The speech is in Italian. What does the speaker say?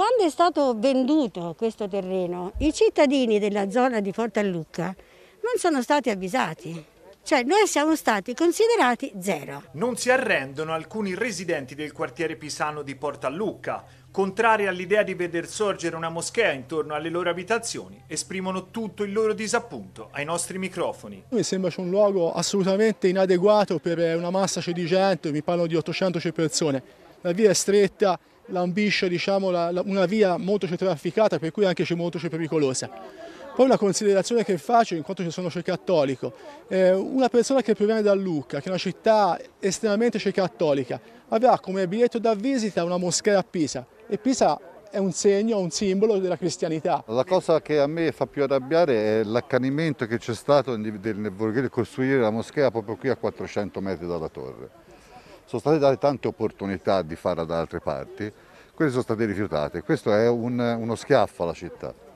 Quando è stato venduto questo terreno, i cittadini della zona di Fortallucca non sono stati avvisati. Cioè noi siamo stati considerati zero. Non si arrendono alcuni residenti del quartiere pisano di Portallucca. Contrari all'idea di veder sorgere una moschea intorno alle loro abitazioni, esprimono tutto il loro disappunto ai nostri microfoni. Mi sembra un luogo assolutamente inadeguato per una massa cioè di gente, mi parlo di 800 cioè persone la via è stretta, l'ambiscia diciamo, la, la, una via molto trafficata per cui anche c'è molto c'è pericolosa. Poi una considerazione che faccio, in quanto sono cioè cattolico, eh, una persona che proviene da Lucca, che è una città estremamente cioè cattolica, avrà come biglietto da visita una moschea a Pisa e Pisa è un segno, un simbolo della cristianità. La cosa che a me fa più arrabbiare è l'accanimento che c'è stato nel voler costruire la moschea proprio qui a 400 metri dalla torre sono state date tante opportunità di farla da altre parti, quelle sono state rifiutate. Questo è un, uno schiaffo alla città.